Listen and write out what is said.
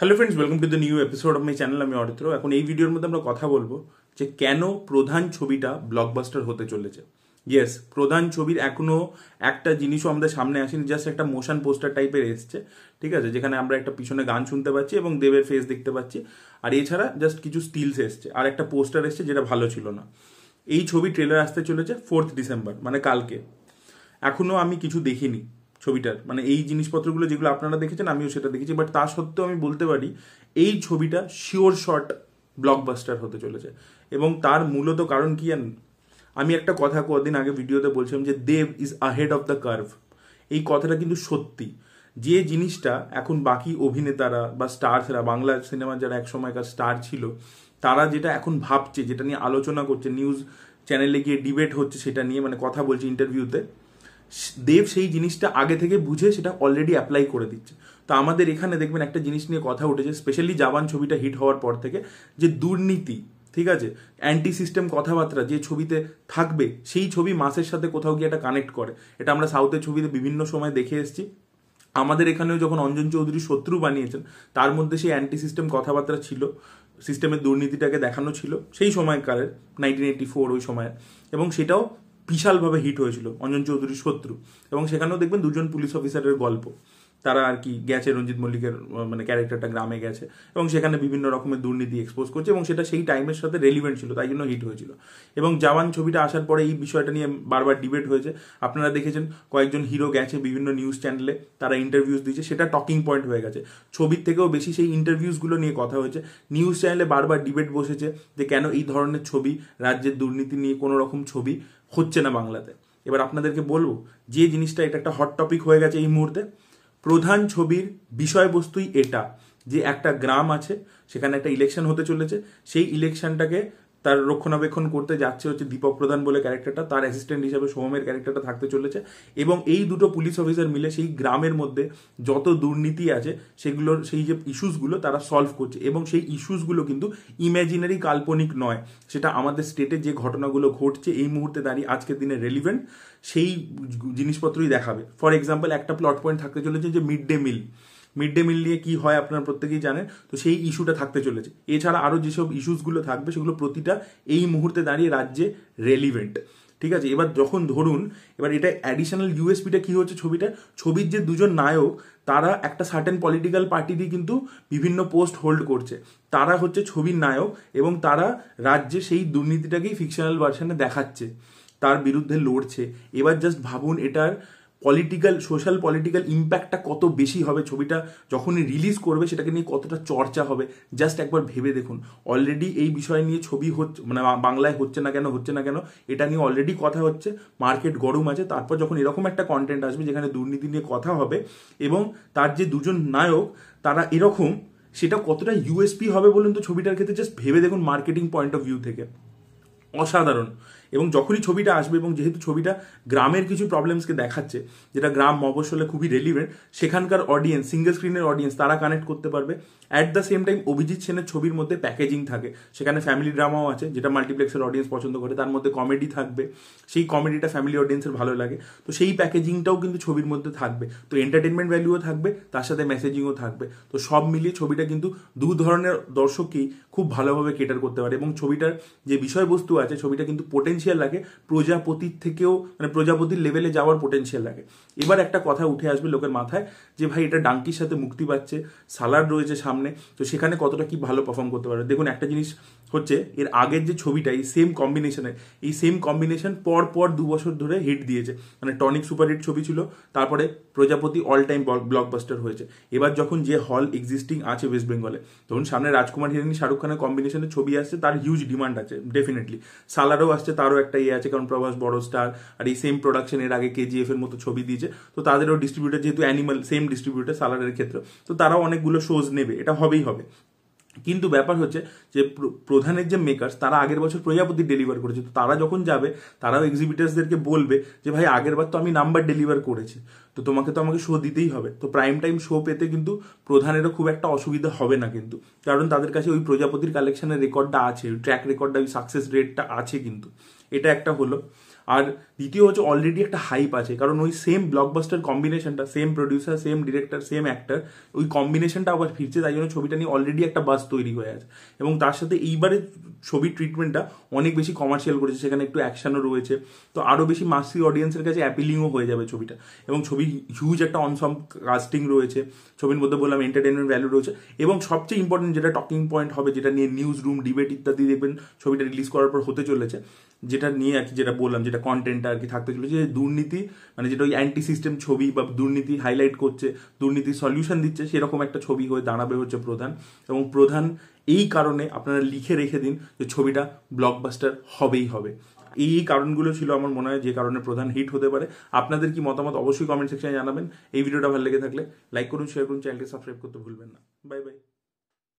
hello friends welcome to the new episode of my channel আমি অরিত্র এখন এই ভিডিওর মধ্যে আমরা কথা বলবো যে কেন প্রধান ছবিটা ব্লকবাস্টার হতে চলেছে ইয়েস প্রধান ছবির এখনও একটা জিনিসও আমাদের সামনে আসেনি জাস্ট একটা মোশন পোস্টার টাইপের এসছে ঠিক আছে যেখানে আমরা একটা পিছনে গান শুনতে পাচ্ছি এবং দেবের ফেস দেখতে পাচ্ছি আর এছাড়া জাস্ট কিছু স্টিলস এসছে আর একটা পোস্টার এসছে যেটা ভালো ছিল না এই ছবি ট্রেলার আসতে চলেছে ফোর্থ ডিসেম্বর মানে কালকে এখনও আমি কিছু দেখিনি ছবিটার মানে এই জিনিসপত্রগুলো যেগুলো আপনারা দেখেছেন আমিও সেটা দেখেছি বাট তা সত্ত্বেও আমি বলতে পারি এই ছবিটা শিওর শর্ট ব্লকবাস্টার হতে চলেছে এবং তার মূলত কারণ কি আর আমি একটা কথা কদিন আগে ভিডিওতে বলছিলাম যে Dev is ahead of the curve এই কথাটা কিন্তু সত্যি যে জিনিসটা এখন বাকি অভিনেতারা বা স্টারসরা বাংলা সিনেমার যারা সময়কার স্টার ছিল তারা যেটা এখন ভাবছে যেটা নিয়ে আলোচনা করছে নিউজ চ্যানেলে গিয়ে ডিবেট হচ্ছে সেটা নিয়ে মানে কথা বলছে ইন্টারভিউতে দেব সেই জিনিসটা আগে থেকে বুঝে সেটা অলরেডি অ্যাপ্লাই করে দিচ্ছে তো আমাদের এখানে দেখবেন একটা জিনিস নিয়ে কথা উঠেছে স্পেশালি জাবান ছবিটা হিট হওয়ার পর থেকে যে দুর্নীতি ঠিক আছে অ্যান্টি সিস্টেম কথাবার্তা যে ছবিতে থাকবে সেই ছবি মাসের সাথে কোথাও গিয়ে একটা কানেক্ট করে এটা আমরা সাউথের ছবিতে বিভিন্ন সময় দেখে এসেছি আমাদের এখানেও যখন অঞ্জন চৌধুরী শত্রু বানিয়েছেন তার মধ্যে সেই অ্যান্টি সিস্টেম কথাবার্তা ছিল সিস্টেমের দুর্নীতিটাকে দেখানো ছিল সেই সময়কালের নাইনটিন এইটি ফোর ওই সময়ের এবং সেটাও বিশালভাবে হিট হয়েছিল অঞ্জন চৌধুরীর শত্রু এবং সেখানেও দেখবেন দুজন পুলিশ অফিসারের গল্প তারা আর কি গেছে রঞ্জিত মল্লিকের মানে ক্যারেক্টারটা গ্রামে গেছে এবং সেখানে বিভিন্ন রকমের দুর্নীতি এক্সপোজ করছে এবং সেটা সেই টাইমের সাথে রেলিভেন্ট ছিল তাই জন্য হিট হয়েছিল এবং জাওয়ান ছবিটা আসার পরে এই বিষয়টা নিয়ে বারবার ডিবেট হয়েছে আপনারা দেখেছেন কয়েকজন হিরো গেছে বিভিন্ন নিউজ চ্যানেলে তারা ইন্টারভিউস দিয়েছে সেটা টকিং পয়েন্ট হয়ে গেছে ছবির থেকেও বেশি সেই ইন্টারভিউসগুলো নিয়ে কথা হয়েছে নিউজ চ্যানেলে বারবার ডিবেট বসেছে যে কেন এই ধরনের ছবি রাজ্যের দুর্নীতি নিয়ে কোনো রকম ছবি হচ্ছে না বাংলাতে এবার আপনাদেরকে বলবো যে জিনিসটা এটা একটা হট টপিক হয়ে গেছে এই মুহূর্তে প্রধান ছবির বিষয়বস্তুই এটা যে একটা গ্রাম আছে সেখানে একটা ইলেকশন হতে চলেছে সেই ইলেকশনটাকে তার রক্ষণাবেক্ষণ করতে যাচ্ছে হচ্ছে দীপক প্রধান বলে ক্যারেক্টারটা তার অ্যাসিস্ট্যান্ট হিসাবে সোহমের ক্যারেক্টারটা থাকতে চলেছে এবং এই দুটো পুলিশ অফিসার মিলে সেই গ্রামের মধ্যে যত দুর্নীতি আছে সেগুলোর সেই যে ইস্যুসগুলো তারা সলভ করছে এবং সেই ইস্যুসগুলো কিন্তু ইম্যাজিনারি কাল্পনিক নয় সেটা আমাদের স্টেটে যে ঘটনাগুলো ঘটছে এই মুহূর্তে দাঁড়িয়ে আজকের দিনে রেলিভেন্ট সেই জিনিসপত্রই দেখাবে ফর এক্সাম্পল একটা প্লট পয়েন্ট থাকতে চলেছে যে mid day meal mid day meal নিয়ে কি হয় আপনারা প্রত্যেকেই জানেন তো সেই ইস্যুটা থাকতে চলেছে এছাড়া আরও যেসব ইস্যুসগুলো থাকবে সেগুলো প্রতিটা এই মুহূর্তে দাঁড়িয়ে রাজ্যে রেলিভেন্ট ঠিক আছে এবার যখন ধরুন এবার এটা অ্যাডিশনাল ইউএসপিটা কি হচ্ছে ছবিটা ছবির যে দুজন নায়ক তারা একটা সার্টেন পলিটিক্যাল পার্টি দিয়ে কিন্তু বিভিন্ন পোস্ট হোল্ড করছে তারা হচ্ছে ছবির নায়ক এবং তারা রাজ্যে সেই দুর্নীতিটাকেই ফিকশনাল ভার্সানে দেখাচ্ছে তার বিরুদ্ধে লড়ছে এবার জাস্ট ভাবুন এটার পলিটিক্যাল সোশ্যাল পলিটিক্যাল ইম্প্যাক্টটা কত বেশি হবে ছবিটা যখনই রিলিজ করবে সেটাকে নিয়ে কতটা চর্চা হবে জাস্ট একবার ভেবে দেখুন অলরেডি এই বিষয় নিয়ে ছবি হচ্ছে মানে বাংলায় হচ্ছে না কেন হচ্ছে না কেন এটা নিয়ে অলরেডি কথা হচ্ছে মার্কেট গরম আছে তারপর যখন এরকম একটা কন্টেন্ট আসবে যেখানে দুর্নীতি নিয়ে কথা হবে এবং তার যে দুজন নায়ক তারা এরকম সেটা কতটা ইউএসপি হবে বলুন তো ছবিটার ক্ষেত্রে জাস্ট ভেবে দেখুন মার্কেটিং পয়েন্ট অফ ভিউ থেকে অসাধারণ এবং যখনই ছবিটা আসবে এবং যেহেতু ছবিটা গ্রামের কিছু প্রবলেমসকে দেখাচ্ছে যেটা গ্রাম মফসলে খুবই রেলিভেন্ট সেখানকার অডিয়েন্স সিঙ্গেল স্ক্রিনের অডিয়েন্স তারা কানেক্ট করতে পারবে at the same time Abhijit সেনের ছবির মধ্যে প্যাকেজিং থাকে সেখানে ফ্যামিলি ড্রামাও আছে যেটা মাল্টিপ্লেক্সের অডিয়েন্স পছন্দ করে তার মধ্যে কমেডি থাকবে সেই কমেডিটা ফ্যামিলি অডিয়েন্সের ভালো লাগে তো সেই প্যাকেজিংটাও কিন্তু ছবির মধ্যে থাকবে তো এন্টারটেনমেন্ট ভ্যালুও থাকবে তার সাথে মেসেজিংও থাকবে তো সব মিলিয়ে ছবিটা কিন্তু দু ধরনের দর্শককেই খুব ভালোভাবে কেটার করতে পারে এবং ছবিটার যে বিষয়বস্তু আছে ছবিটা কিন্তু পোটেন্সিয়াল লাগে প্রজাপতির থেকেও মানে প্রজাপতির লেভেলে যাওয়ার পোটেন্সিয়াল লাগে এবার একটা কথা উঠে আসবে লোকের মাথায় যে ভাই এটা ডাঙ্কির সাথে মুক্তি পাচ্ছে সালাড রয়েছে সামনে তো সেখানে কতটা কি ভালো পারফর্ম করতে পারে দেখুন একটা জিনিস হচ্ছে এর আগের যে ছবিটা এই সেম কম্বিনেশনের এই সেম কম্বিনেশন পর পর দু বছর ধরে হিট দিয়েছে মানে টনিক সুপার হিট ছবি ছিল তারপরে প্রজাপতি অল টাইম ব্লকবাস্টার হয়েছে এবার যখন যে হল এক্সিস্টিং আছে ওয়েস্ট বেঙ্গলে তখন সামনে রাজকুমার হিরানি শাহরুখ খানের কম্বিনেশনের ছবি আসছে তার হিউজ ডিমান্ড আছে ডেফিনেটলি সালারও আসছে তারও একটা ইয়ে আছে কারণ প্রভাস বড় স্টার আর এই সেম প্রোডাকশন এর আগে কেজিএফ এর মতো ছবি দিয়েছে তো তাদেরও ডিস্ট্রিবিউটার যেহেতু অ্যানিমাল সেম ডিস্ট্রিবিউটার সালারের ক্ষেত্রে তো তারাও অনেকগুলো শোজ নেবে এটা হবেই হবে কিন্তু ব্যাপার হচ্ছে যে প্রধানের যে মেকার্স তারা আগের বছর প্রজাপতি ডেলিভার করেছে তো তারা যখন যাবে তারাও এক্সিবিটার্সদেরকে বলবে যে ভাই আগের বার তো আমি নাম্বার ডেলিভার করেছি তো তোমাকে তো আমাকে শো দিতেই হবে তো প্রাইম টাইম শো পেতে কিন্তু প্রধানেরও খুব একটা অসুবিধা হবে না কিন্তু কারণ তাদের কাছে ওই প্রজাপতির কালেকশনের রেকর্ডটা আছে ট্র্যাক রেকর্ডটা ওই সাকসেস রেটটা আছে কিন্তু এটা একটা হলো আর দ্বিতীয় হচ্ছে অলরেডি একটা হাইপ আছে কারণ ওই সেম ব্লকবাস্টার কম্বিনেশনটা same producer same director same actor ওই কম্বিনেশনটা আবার ফিরছে তাই জন্য ছবিটা নিয়ে অলরেডি একটা বাস তৈরি হয়ে আছে এবং তার সাথে এইবারে ছবির ট্রিটমেন্টটা অনেক বেশি কমার্শিয়াল করেছে সেখানে একটু অ্যাকশনও রয়েছে তো আরও বেশি মাসি অডিয়েন্সের কাছে অ্যাপিলিংও হয়ে যাবে ছবিটা এবং ছবি হিউজ একটা অনসম কাস্টিং রয়েছে ছবির মধ্যে বললাম এন্টারটেনমেন্ট ভ্যালু রয়েছে এবং সবচেয়ে ইম্পর্টেন্ট যেটা টকিং পয়েন্ট হবে যেটা নিয়ে নিউজ রুম ডিবেট ইত্যাদি দেখবেন ছবিটা রিলিজ করার পর হতে চলেছে যেটা নিয়ে আর কি যেটা বললাম যেটা যেটা কন্টেন্টটা আর কি থাকতে চলেছে যে দুর্নীতি মানে যেটা ওই অ্যান্টি সিস্টেম ছবি বা দুর্নীতি হাইলাইট করছে দুর্নীতি সলিউশন দিচ্ছে সেরকম একটা ছবি হয়ে দাঁড়াবে হচ্ছে প্রধান এবং প্রধান এই কারণে আপনারা লিখে রেখে দিন যে ছবিটা ব্লকবাস্টার হবেই হবে এই কারণগুলো ছিল আমার মনে হয় যে কারণে প্রধান হিট হতে পারে আপনাদের কি মতামত অবশ্যই কমেন্ট সেকশনে জানাবেন এই ভিডিওটা ভালো লেগে থাকলে লাইক করুন শেয়ার করুন চ্যানেলকে সাবস্ক্রাইব করতে ভুলবেন না বাই বাই